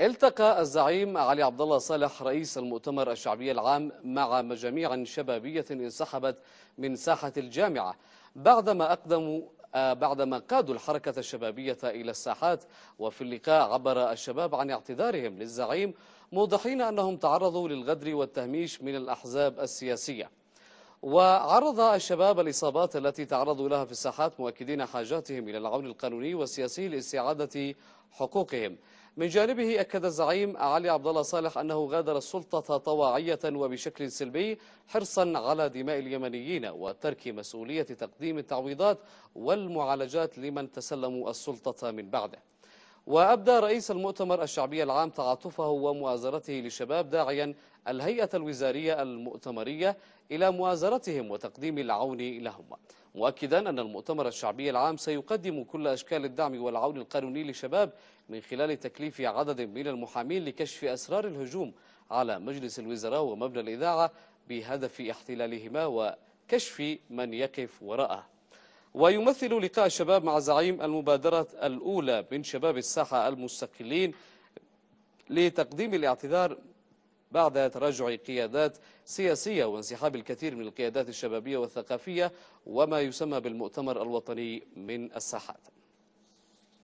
التقى الزعيم علي عبد الله صالح رئيس المؤتمر الشعبي العام مع مجاميع شبابية انسحبت من ساحة الجامعة بعدما أقدموا آه، بعدما قادوا الحركة الشبابية إلى الساحات وفي اللقاء عبر الشباب عن اعتذارهم للزعيم موضحين أنهم تعرضوا للغدر والتهميش من الأحزاب السياسية وعرض الشباب الإصابات التي تعرضوا لها في الساحات مؤكدين حاجاتهم إلى العون القانوني والسياسي لاستعادة حقوقهم من جانبه أكد الزعيم علي عبد الله صالح أنه غادر السلطة طواعية وبشكل سلبي حرصا على دماء اليمنيين وترك مسؤولية تقديم التعويضات والمعالجات لمن تسلموا السلطة من بعده وأبدى رئيس المؤتمر الشعبي العام تعاطفه ومؤازرته للشباب داعيا الهيئة الوزارية المؤتمرية إلى موازرتهم وتقديم العون لهم مؤكدا أن المؤتمر الشعبي العام سيقدم كل أشكال الدعم والعون القانوني للشباب من خلال تكليف عدد من المحامين لكشف أسرار الهجوم على مجلس الوزراء ومبنى الإذاعة بهدف احتلالهما وكشف من يقف وراءه ويمثل لقاء الشباب مع زعيم المبادرة الأولى من شباب الساحة المستقلين لتقديم الاعتذار بعد تراجع قيادات سياسية وانسحاب الكثير من القيادات الشبابية والثقافية وما يسمى بالمؤتمر الوطني من الساحات